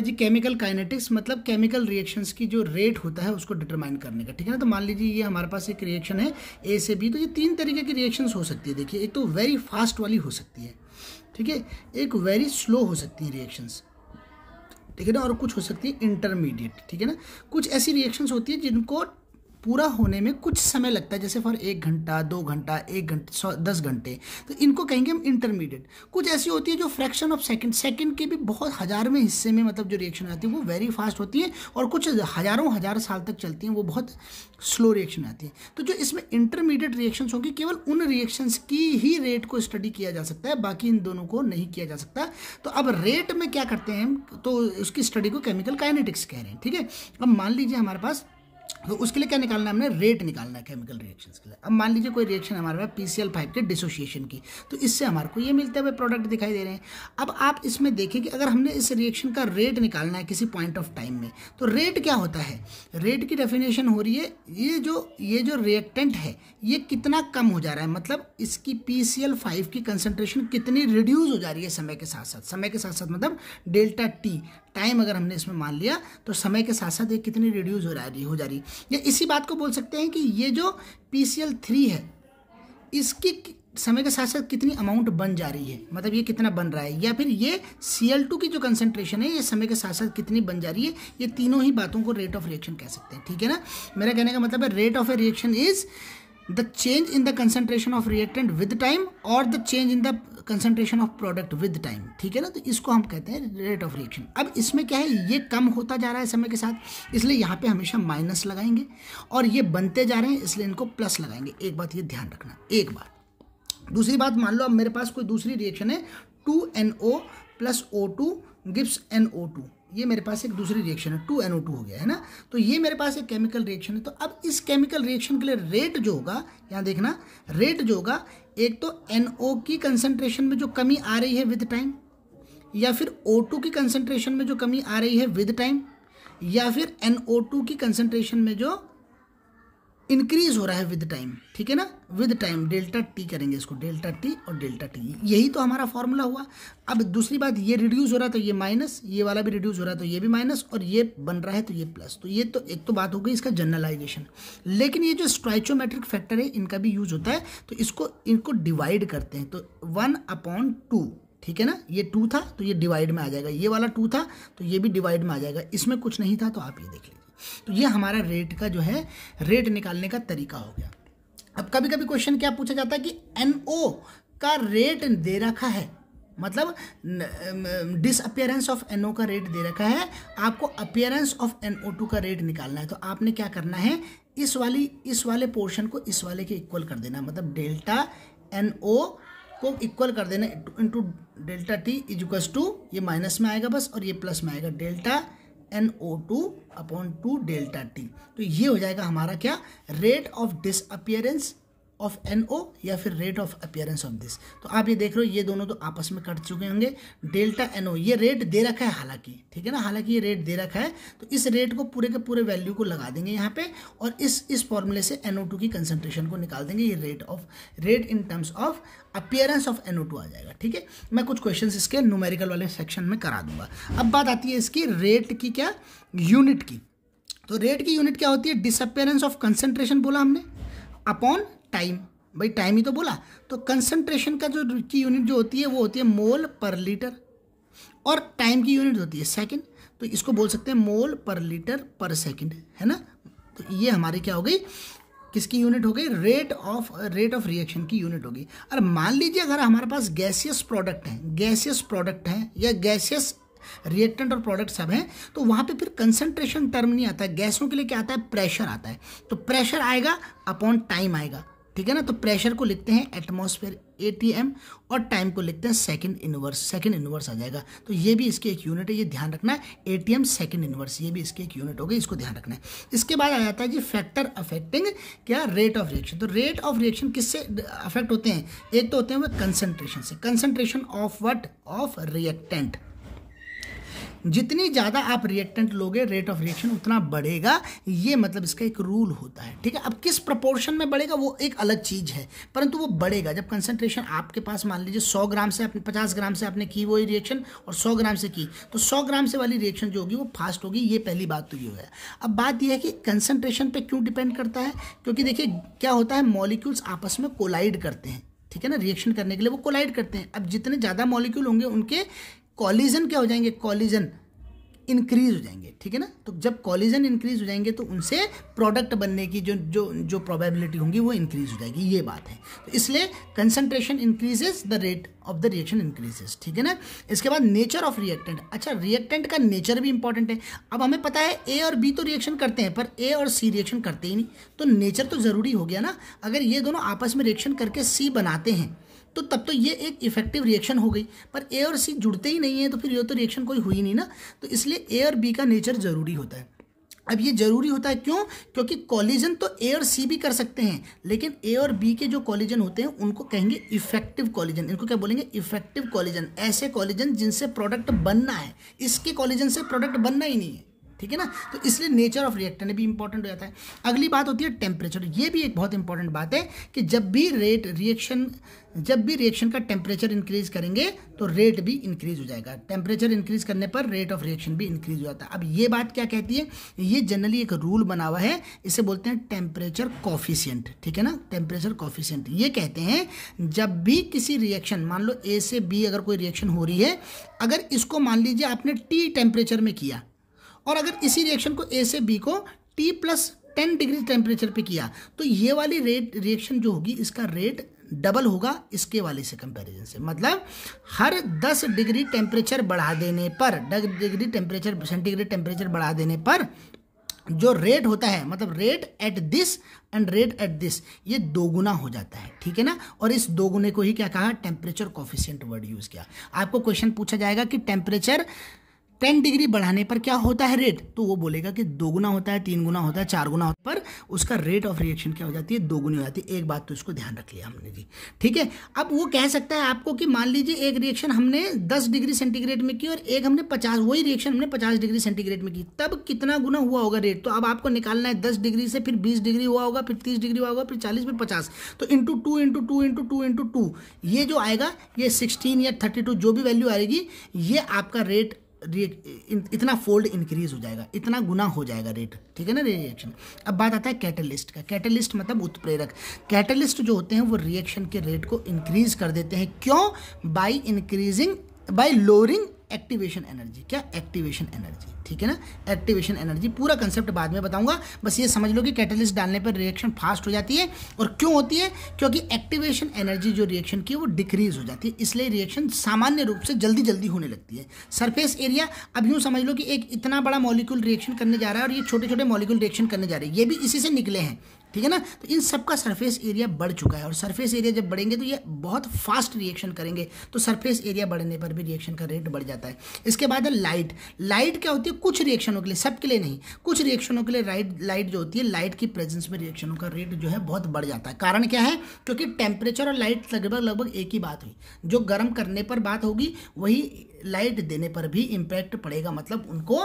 जी chemical kinetics मतलब chemical reactions की जो रेट होता है उसको डिटरमाइन करने का ठीक है ना तो मान लीजिए ये हमारे पास एक रिएक्शन है ए से बी तो ये तीन तरीके की रिएक्शंस हो सकती है देखिए एक तो वेरी फास्ट वाली हो सकती है ठीक है एक वेरी स्लो हो सकती है रिएक्शंस ठीक है ना और कुछ हो सकती है इंटरमीडिएट ठीक है ना कुछ ऐसी रिएक्शंस होती है जिनको पूरा होने में कुछ समय लगता है जैसे फॉर एक घंटा दो घंटा एक घंटा सौ दस घंटे तो इनको कहेंगे हम इंटरमीडिएट कुछ ऐसी होती है जो फ्रैक्शन ऑफ सेकंड सेकंड के भी बहुत हज़ारवें हिस्से में मतलब जो रिएक्शन आती है वो वेरी फास्ट होती है और कुछ हज़ारों हज़ार साल तक चलती हैं वो बहुत स्लो रिएक्शन आती है तो जो इसमें इंटरमीडिएट रिएक्शन होंगे केवल उन रिएक्शंस की ही रेट को स्टडी किया जा सकता है बाकी इन दोनों को नहीं किया जा सकता तो अब रेट में क्या करते हैं हम तो उसकी स्टडी को केमिकल काइनेटिक्स कह रहे हैं ठीक है अब मान लीजिए हमारे पास तो उसके लिए क्या निकालना है हमने रेट निकालना है केमिकल रिएक्शंस के लिए अब मान लीजिए कोई रिएक्शन हमारे पास पी सी एल फाइव के डिसोशिएशन की तो इससे हमारे को ये मिलते हुए प्रोडक्ट दिखाई दे रहे हैं अब आप इसमें देखें कि अगर हमने इस रिएक्शन का रेट निकालना है किसी पॉइंट ऑफ टाइम में तो रेट क्या होता है रेट की डेफिनेशन हो रही है ये जो ये जो रिएक्टेंट है ये कितना कम हो जा रहा है मतलब इसकी पी सी एल फाइव की कंसनट्रेशन कितनी रिड्यूज़ हो जा रही है समय के साथ साथ समय के साथ साथ मतलब डेल्टा टी टाइम अगर हमने इसमें मान लिया तो समय के साथ साथ ये कितनी रिड्यूस हो जा रही हो जा रही या इसी बात को बोल सकते हैं कि ये जो पी सी एल थ्री है इसकी समय के साथ साथ कितनी अमाउंट बन जा रही है मतलब ये कितना बन रहा है या फिर ये सी एल टू की जो कंसनट्रेशन है ये समय के साथ साथ कितनी बन जा रही है ये तीनों ही बातों को रेट ऑफ रिएक्शन कह सकते हैं ठीक है ना मेरा कहने का मतलब है rate of a reaction is the change in the concentration of reactant with time और the change in the concentration of product with time ठीक है ना तो इसको हम कहते हैं रेट ऑफ रिएक्शन अब इसमें क्या है ये कम होता जा रहा है समय के साथ इसलिए यहाँ पे हमेशा माइनस लगाएंगे और ये बनते जा रहे हैं इसलिए इनको प्लस लगाएंगे एक बात ये ध्यान रखना एक बात दूसरी बात मान लो अब मेरे पास कोई दूसरी रिएक्शन है two N O plus O two gives N O two ये मेरे पास एक दूसरी रिएक्शन है टू एनओ टू हो गया है ना तो ये मेरे पास एक केमिकल रिएक्शन है तो अब इस केमिकल रिएक्शन के लिए रेट जो होगा यहाँ देखना रेट जो होगा एक तो एनओ की कंसनट्रेशन में जो कमी आ रही है विद टाइम या फिर ओ टू की कंसनट्रेशन में जो कमी आ रही है विद टाइम या फिर एन ओ टू की कंसनट्रेशन में जो इंक्रीज हो रहा है विद टाइम ठीक है ना विद टाइम डेल्टा टी करेंगे इसको डेल्टा टी और डेल्टा टी यही तो हमारा फॉर्मूला हुआ अब दूसरी बात ये रिड्यूस हो रहा है तो ये माइनस ये वाला भी रिड्यूस हो रहा है तो ये भी माइनस और ये बन रहा है तो ये प्लस तो ये तो एक तो बात हो गई इसका जनरलाइजेशन लेकिन ये जो स्ट्राइचोमेट्रिक फैक्टर है इनका भी यूज होता है तो इसको इनको डिवाइड करते हैं तो वन अपॉन टू ठीक है ना ये टू था तो ये डिवाइड में आ जाएगा ये वाला टू था तो ये भी डिवाइड में आ जाएगा इसमें कुछ नहीं था तो आप ये देख लीजिए तो ये हमारा रेट का जो है रेट निकालने का तरीका हो गया अब कभी कभी क्वेश्चन क्या पूछा जाता है कि एन ओ का रेट दे रखा है मतलब डिसअपियरेंस ऑफ एन ओ का रेट दे रखा है आपको appearance of N O two का रेट निकालना है तो आपने क्या करना है इस वाली इस वाले पोर्शन को इस वाले के इक्वल कर देना मतलब डेल्टा एन ओ को इक्वल कर देना into delta T is equals to ये माइनस में आएगा बस और ये प्लस में आएगा delta N O two upon two delta T तो ये हो जाएगा हमारा क्या rate of disappearance of N O या फिर rate of appearance of this तो आप ये देख रहे हो ये दोनों तो आपस में कट चुके होंगे डेल्टा एन ओ ये रेट दे रखा है हालांकि ठीक है ना हालांकि ये रेट दे रखा है तो इस रेट को पूरे के पूरे वैल्यू को लगा देंगे यहाँ पे और इस इस फॉर्मूले से एन टू की कंसनट्रेशन को निकाल देंगे ये rate of rate in terms of appearance of N two आ जाएगा ठीक है मैं कुछ क्वेश्चन इसके न्यूमेरिकल वाले सेक्शन में करा दूंगा अब बात आती है इसकी रेट की क्या यूनिट की तो रेट की यूनिट क्या होती है डिसअपियरेंस ऑफ कंसनट्रेशन बोला हमने अपॉन टाइम भाई टाइम ही तो बोला तो कंसंट्रेशन का जो की यूनिट जो होती है वो होती है मोल पर लीटर और टाइम की यूनिट होती है सेकंड तो इसको बोल सकते हैं मोल पर लीटर पर सेकंड है ना तो ये हमारी क्या हो गई किसकी यूनिट हो गई rate of rate of reaction की यूनिट होगी और मान लीजिए अगर हमारे पास गैसियस प्रोडक्ट हैं गैसियस प्रोडक्ट हैं या गैसियस रिएक्टेंट और प्रोडक्ट सब हैं तो वहाँ पे फिर कंसंट्रेशन टर्म नहीं आता है गैसों के लिए क्या आता है प्रेशर आता है तो प्रेशर आएगा अपॉन टाइम आएगा ठीक है ना तो प्रेशर को लिखते हैं एटमोसफेयर एटीएम और टाइम को लिखते हैं सेकंड इनवर्स सेकंड इनवर्स आ जाएगा तो ये भी इसके एक यूनिट है ये ध्यान रखना है एटीएम सेकंड इनवर्स ये भी इसके एक यूनिट हो गई इसको ध्यान रखना है इसके बाद आ जाता है जी फैक्टर अफेक्टिंग क्या रेट ऑफ रिएक्शन तो रेट ऑफ रिएक्शन किससे अफेक्ट होते हैं एक तो होते हैं वह कंसनट्रेशन से concentration of what of reactant जितनी ज़्यादा आप रिएक्टेंट लोगे रेट ऑफ रिएक्शन उतना बढ़ेगा ये मतलब इसका एक रूल होता है ठीक है अब किस प्रपोर्शन में बढ़ेगा वो एक अलग चीज़ है परंतु वो बढ़ेगा जब कंसनट्रेशन आपके पास मान लीजिए सौ ग्राम से आपने पचास ग्राम से आपने की वही रिएक्शन और सौ ग्राम से की तो सौ ग्राम से वाली रिएक्शन जो होगी वो फास्ट होगी ये पहली बात तो ये हो अब बात यह है कि कंसनट्रेशन पर क्यों डिपेंड करता है क्योंकि देखिए क्या होता है मॉलिक्यूल्स आपस में कोलाइड करते हैं ठीक है ना रिएक्शन करने के लिए वो कोलाइड करते हैं अब जितने ज़्यादा मॉलिक्यूल होंगे उनके कॉलिजन क्या हो जाएंगे कॉलिजन इंक्रीज हो जाएंगे ठीक है ना तो जब कॉलिजन इंक्रीज हो जाएंगे तो उनसे प्रोडक्ट बनने की जो जो जो प्रोबेबिलिटी होंगी वो इंक्रीज हो जाएगी ये बात है तो इसलिए concentration increases the rate of the reaction increases ठीक है ना इसके बाद नेचर ऑफ रिएक्टेंट अच्छा रिएक्टेंट का नेचर भी इंपॉर्टेंट है अब हमें पता है ए और बी तो रिएक्शन करते हैं पर ए और सी रिएक्शन करते ही नहीं तो नेचर तो ज़रूरी हो गया ना अगर ये दोनों आपस में रिएक्शन करके सी बनाते हैं तो तब तो ये एक इफेक्टिव रिएक्शन हो गई पर ए और सी जुड़ते ही नहीं है तो फिर ये तो रिएक्शन कोई हुई नहीं ना तो इसलिए ए और बी का नेचर ज़रूरी होता है अब ये जरूरी होता है क्यों क्योंकि कॉलिजन तो ए और सी भी कर सकते हैं लेकिन ए और बी के जो कॉलिजन होते हैं उनको कहेंगे इफेक्टिव कॉलिजन इनको क्या बोलेंगे इफेक्टिव कॉलिजन ऐसे कॉलिजन जिनसे प्रोडक्ट बनना है इसके कॉलिजन से प्रोडक्ट बनना ही नहीं है ठीक है ना तो इसलिए नेचर ऑफ रिएक्टेंट भी इंपॉर्टेंट हो जाता है अगली बात होती है टेम्परेचर ये भी एक बहुत इंपॉर्टेंट बात है कि जब भी रेट रिएक्शन जब भी रिएक्शन का टेम्परेचर इंक्रीज करेंगे तो रेट भी इंक्रीज हो जाएगा टेम्परेचर इंक्रीज करने पर रेट ऑफ रिएक्शन भी इंक्रीज हो जाता है अब ये बात क्या कहती है ये जनरली एक रूल बना हुआ है इसे बोलते हैं टेम्परेचर कॉफिशियंट ठीक है ना टेम्परेचर कॉफिशियंट ये कहते हैं जब भी किसी रिएक्शन मान लो ए से बी अगर कोई रिएक्शन हो रही है अगर इसको मान लीजिए आपने टी टेम्परेचर में किया और अगर इसी रिएक्शन को ए से बी को T plus ten degree temperature पे किया तो ये वाली रेट रिएक्शन जो होगी इसका रेट डबल होगा इसके वाले से कंपैरिजन से मतलब हर 10 डिग्री टेम्परेचर बढ़ा देने पर 10 डिग्री टेम्परेचर सेंटीग्रेड टेम्परेचर बढ़ा देने पर जो रेट होता है मतलब rate at this end rate at this ये दोगुना हो जाता है ठीक है ना और इस दोगुने को ही क्या कहा टेम्परेचर कॉफिशियंट वर्ड यूज़ किया आपको क्वेश्चन पूछा जाएगा कि टेम्परेचर टेन डिग्री बढ़ाने पर क्या होता है रेट तो वो बोलेगा कि दो गुना होता है तीन गुना होता है चार गुना होता है पर उसका रेट ऑफ रिएक्शन क्या हो जाती है दो गुनी हो जाती है एक बात तो इसको ध्यान रख लिया हमने जी ठीक है अब वो कह सकता है आपको कि मान लीजिए एक रिएक्शन हमने दस डिग्री सेंटीग्रेड में की और एक हमने पचास वही रिएक्शन हमने पचास डिग्री सेंटीग्रेड में की तब कितना गुना हुआ होगा रेट तो अब आपको निकालना है दस डिग्री से फिर बीस डिग्री हुआ होगा फिर तीस डिग्री हुआ होगा फिर चालीस फिर पचास तो into two into two into two into two ये जो आएगा ये सिक्सटीन या थर्टी टू जो भी वैल्यू आएगी ये आपका रेट इतना फोल्ड इंक्रीज हो जाएगा इतना गुना हो जाएगा रेट ठीक है ना रिएक्शन अब बात आता है कैटलिस्ट का कैटलिस्ट मतलब उत्प्रेरक कैटलिस्ट जो होते हैं वो रिएक्शन के रेट को इंक्रीज कर देते हैं क्यों by increasing by lowering activation energy क्या एक्टिवेशन एनर्जी ठीक है ना एक्टिवेशन एनर्जी पूरा कंसेप्ट बाद में बताऊंगा बस ये समझ लो कि कैटलिस्ट डालने पर रिएक्शन फास्ट हो जाती है और क्यों होती है क्योंकि एक्टिवेशन एनर्जी जो रिएक्शन की वो डिक्रीज हो जाती है इसलिए रिएक्शन सामान्य रूप से जल्दी जल्दी होने लगती है सरफेस एरिया अब यूँ समझ लो कि एक इतना बड़ा मॉलिक्यूल रिएक्शन करने जा रहा है और ये छोटे छोटे मॉलिक्यूल रिएक्शन करने जा रहे हैं ये भी इसी से निकले हैं ठीक है ना तो इन सब का सरफेस एरिया बढ़ चुका है और सरफेस एरिया जब बढ़ेंगे तो ये बहुत फास्ट रिएक्शन करेंगे तो सरफेस एरिया बढ़ने पर भी रिएक्शन का रेट बढ़ जाता है इसके बाद है लाइट लाइट क्या होती है कुछ रिएक्शनों के लिए सबके लिए नहीं कुछ रिएक्शनों के लिए राइट लाइट जो होती है लाइट की प्रेजेंस में रिएक्शनों का रेट जो है बहुत बढ़ जाता है कारण क्या है क्योंकि टेम्परेचर और लाइट लगभग लगभग एक ही बात हुई जो गर्म करने पर बात होगी वही लाइट देने पर भी इम्पैक्ट पड़ेगा मतलब उनको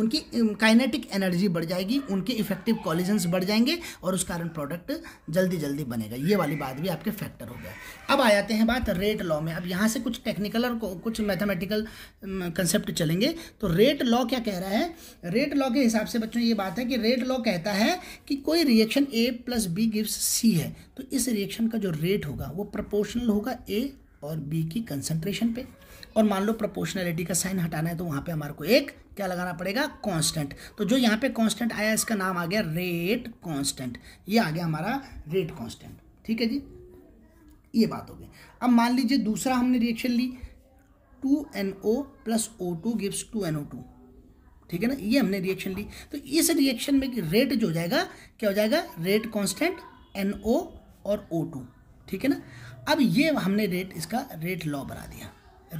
उनकी काइनेटिक एनर्जी बढ़ जाएगी उनके इफेक्टिव कॉलिजन्स बढ़ जाएंगे और उस कारण प्रोडक्ट जल्दी जल्दी बनेगा ये वाली बात भी आपके फैक्टर हो गया अब आ जाते हैं बात रेट लॉ में अब यहाँ से कुछ टेक्निकल और कुछ मैथमेटिकल कंसेप्ट चलेंगे तो रेट लॉ क्या कह रहा है रेट लॉ के हिसाब से बच्चों ये बात है कि रेट लॉ कहता है कि कोई reaction A plus B gives C है तो इस रिएक्शन का जो रेट होगा वो प्रपोर्शनल होगा ए और बी की कंसनट्रेशन पे और मान लो प्रपोर्शनैलिटी का साइन हटाना है तो वहाँ पे हमारे को एक क्या लगाना पड़ेगा कांस्टेंट तो जो यहाँ पे कांस्टेंट आया इसका नाम आ गया रेट कांस्टेंट ये आ गया हमारा रेट कांस्टेंट ठीक है जी ये बात हो गई अब मान लीजिए दूसरा हमने रिएक्शन ली two N O plus O two gives two N O two ठीक है ना ये हमने रिएक्शन ली तो इस रिएक्शन में रेट जो हो जाएगा क्या हो जाएगा रेट कॉन्स्टेंट एन ओ और ओ टू ठीक है ना अब ये हमने रेट इसका रेट लॉ बना दिया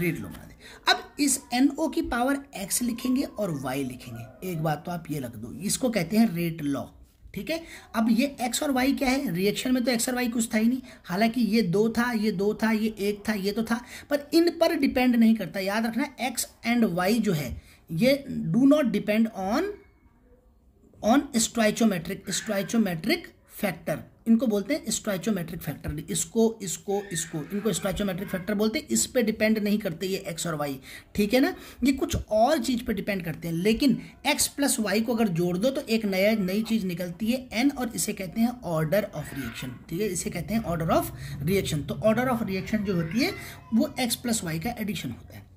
रीड लो बना दे अब इस एन ओ की पावर एक्स लिखेंगे और वाई लिखेंगे एक बात तो आप ये रख दो इसको कहते हैं रेट लॉ ठीक है अब ये एक्स और वाई क्या है रिएक्शन में तो एक्स और वाई कुछ था ही नहीं हालांकि ये दो था ये दो था ये एक था ये तो था पर इन पर डिपेंड नहीं करता याद रखना एक्स एंड वाई जो है ये do not depend on on stoichiometric stoichiometric factor इनको बोलते हैं स्ट्राइचोमेट्रिक फैक्टर इसको इसको इसको इनको स्ट्राइचोमेट्रिक फैक्टर बोलते हैं इस पे डिपेंड नहीं करते ये एक्स और वाई ठीक है ना ये कुछ और चीज़ पे डिपेंड करते हैं लेकिन एक्स प्लस वाई को अगर जोड़ दो तो एक नया नई चीज़ निकलती है एन और इसे कहते हैं ऑर्डर ऑफ रिएक्शन ठीक है इसे कहते हैं ऑर्डर ऑफ रिएक्शन तो ऑर्डर ऑफ रिएक्शन जो होती है वो एक्स प्लस वाई का एडिशन होता है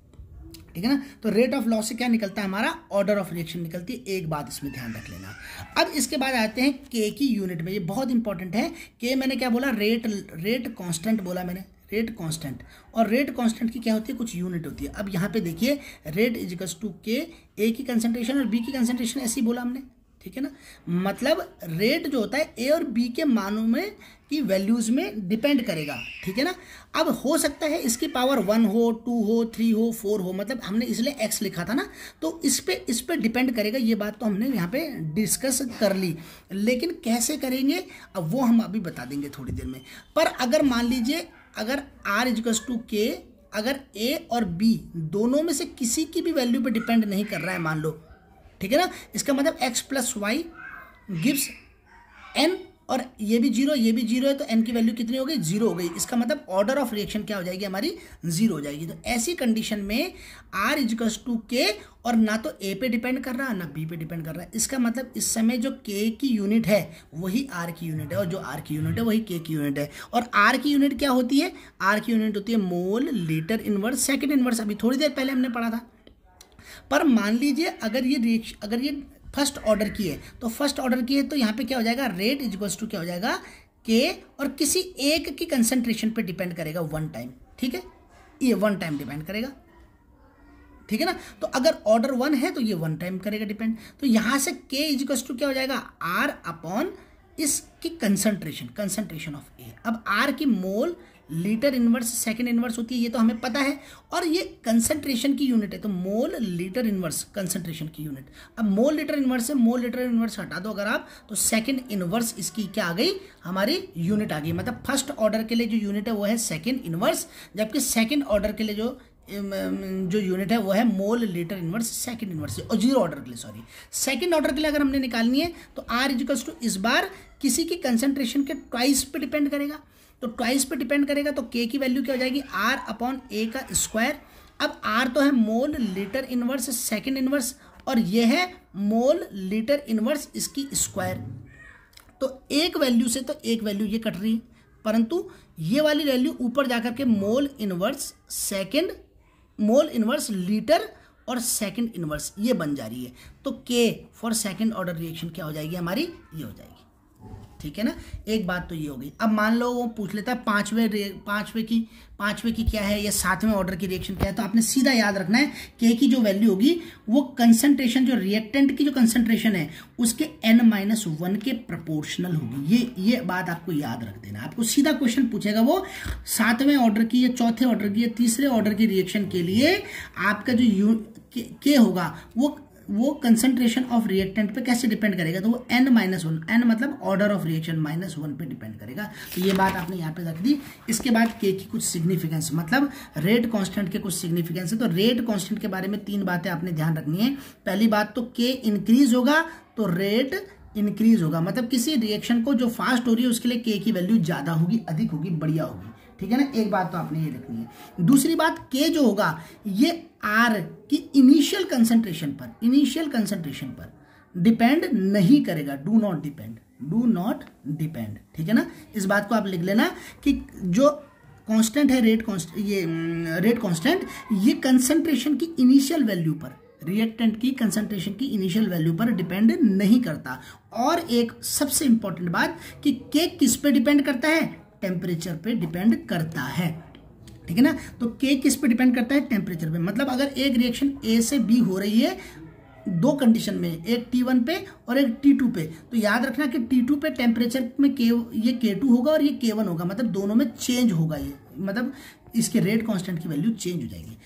ठीक है ना तो रेट ऑफ लॉस से क्या निकलता है हमारा ऑर्डर ऑफ रिएक्शन निकलती है एक बात इसमें ध्यान रख लेना अब इसके बाद आते हैं के की यूनिट में ये बहुत इंपॉर्टेंट है के मैंने क्या बोला रेट रेट कॉन्स्टेंट बोला मैंने रेट कांस्टेंट और रेट कांस्टेंट की क्या होती है कुछ यूनिट होती है अब यहाँ पे देखिए रेट इजिकल्स टू के ए की कंसनट्रेशन और बी की कंसनट्रेशन ऐसी बोला हमने ठीक है ना मतलब रेट जो होता है ए और बी के मानों में की वैल्यूज़ में डिपेंड करेगा ठीक है ना अब हो सकता है इसकी पावर वन हो टू हो थ्री हो फोर हो मतलब हमने इसलिए एक्स लिखा था ना तो इस पर इस पर डिपेंड करेगा ये बात तो हमने यहाँ पे डिस्कस कर ली लेकिन कैसे करेंगे अब वो हम अभी बता देंगे थोड़ी देर में पर अगर मान लीजिए अगर आर इजकस टू के अगर ए और बी दोनों में से किसी की भी वैल्यू पर डिपेंड नहीं कर रहा है मान लो ठीक है ना इसका मतलब X plus Y gives N और ये भी जीरो ये भी जीरो है तो एन की वैल्यू कितनी हो गई जीरो हो गई इसका मतलब ऑर्डर ऑफ रिएक्शन क्या हो जाएगी हमारी जीरो हो जाएगी तो ऐसी कंडीशन में आर इजिकल्स टू के और ना तो ए पे डिपेंड कर रहा है ना बी पे डिपेंड कर रहा है इसका मतलब इस समय जो के की यूनिट है वही आर की यूनिट है और जो आर की यूनिट है वही के की यूनिट है और आर की यूनिट क्या होती है आर की यूनिट होती है mole litre inverse second inverse अभी थोड़ी देर पहले हमने पढ़ा था पर मान लीजिए अगर ये रिएक्शन अगर ये फर्स्ट ऑर्डर की है तो फर्स्ट ऑर्डर की है तो यहाँ पे क्या हो जाएगा रेट इजक्वल्स टू क्या हो जाएगा के और किसी एक की कंसंट्रेशन पे डिपेंड करेगा वन टाइम ठीक है ये वन टाइम डिपेंड करेगा ठीक है ना तो अगर ऑर्डर वन है तो ये वन टाइम करेगा डिपेंड तो यहाँ से के इजिकल्स टू क्या हो जाएगा आर अपॉन इसकी कंसंट्रेशन कंसंट्रेशन ऑफ ए अब आर की mole litre inverse second inverse होती है ये तो हमें पता है और ये कंसंट्रेशन की यूनिट है तो मोल लीटर इन्वर्स कंसंट्रेशन की यूनिट अब मोल लीटर इन्वर्स से मोल लीटर इन्वर्स हटा दो अगर आप तो सेकेंड इन्वर्स इसकी क्या आ गई हमारी यूनिट आ गई मतलब फर्स्ट ऑर्डर के लिए जो यूनिट है वो है सेकेंड इन्वर्स जबकि सेकेंड ऑर्डर के लिए जो जो यूनिट है वो है mole litre inverse second inverse और जीरो ऑर्डर के लिए सॉरी सेकंड ऑर्डर के लिए अगर हमने निकालनी है तो आर इजिकल्स टू इस बार किसी की कंसंट्रेशन के ट्वाइस पे डिपेंड करेगा तो ट्वाइस पे डिपेंड करेगा तो के की वैल्यू क्या हो जाएगी आर अपॉन ए का स्क्वायर अब आर तो है mole litre inverse second inverse और यह है मोल लीटर इनवर्स इसकी स्क्वायर तो एक वैल्यू से तो एक वैल्यू ये कट रही है परंतु ये वाली वैल्यू ऊपर जाकर के mole inverse second mole inverse litre और सेकेंड इनवर्स ये बन जा रही है तो के फॉर सेकेंड ऑर्डर रिएक्शन क्या हो जाएगी हमारी ये हो जाएगी ठीक है ना एक बात तो ये होगी अब मान लो वो पूछ लेता है पाँचवें पाँचवें की पाँचवें की क्या है या सातवें ऑर्डर की रिएक्शन क्या है तो आपने सीधा याद रखना है के की जो वैल्यू होगी वो कंसनट्रेशन जो रिएक्टेंट की जो कंसनट्रेशन है उसके एन माइनस वन के प्रोपोर्शनल होगी ये ये बात आपको याद रख देना आपको सीधा क्वेश्चन पूछेगा वो सातवें ऑर्डर की या चौथे ऑर्डर की या तीसरे ऑर्डर की रिएक्शन के लिए आपका जो यू के, के होगा वो वो कंसंट्रेशन ऑफ रिएक्टेंट पे कैसे डिपेंड करेगा तो वो एन माइनस वन एन मतलब order of reaction minus one पे डिपेंड करेगा तो ये बात आपने यहाँ पे रख दी इसके बाद के की कुछ सिग्निफिकेंस मतलब रेट कांस्टेंट के कुछ सिग्निफिकेंस है तो रेट कांस्टेंट के बारे में तीन बातें आपने ध्यान रखनी है पहली बात तो के इंक्रीज होगा तो रेट इंक्रीज होगा मतलब किसी रिएक्शन को जो फास्ट हो रही है उसके लिए के की वैल्यू ज़्यादा होगी अधिक होगी बढ़िया होगी ठीक है ना एक बात तो आपने ये रखनी है दूसरी बात के जो होगा ये आर की इनिशियल कंसंट्रेशन पर इनिशियल कंसंट्रेशन पर डिपेंड नहीं करेगा do not depend do not depend ठीक है ना इस बात को आप लिख लेना कि जो कांस्टेंट है रेट कांस्टेंट ये रेट हम्म, कांस्टेंट ये कंसंट्रेशन की इनिशियल वैल्यू पर रिएक्टेंट की कंसंट्रेशन की इनिशियल वैल्यू पर डिपेंड नहीं करता और एक सबसे इंपॉर्टेंट बात कि के किस पे डिपेंड करता है टेम्परेचर पे डिपेंड करता है ठीक है ना तो के किस पे डिपेंड करता है टेम्परेचर पे मतलब अगर एक रिएक्शन ए से बी हो रही है दो कंडीशन में एक T1 पे और एक T2 पे तो याद रखना कि T2 पे टेम्परेचर में के ये K2 होगा और ये K1 होगा मतलब दोनों में चेंज होगा ये मतलब इसके रेट कांस्टेंट की वैल्यू चेंज हो जाएगी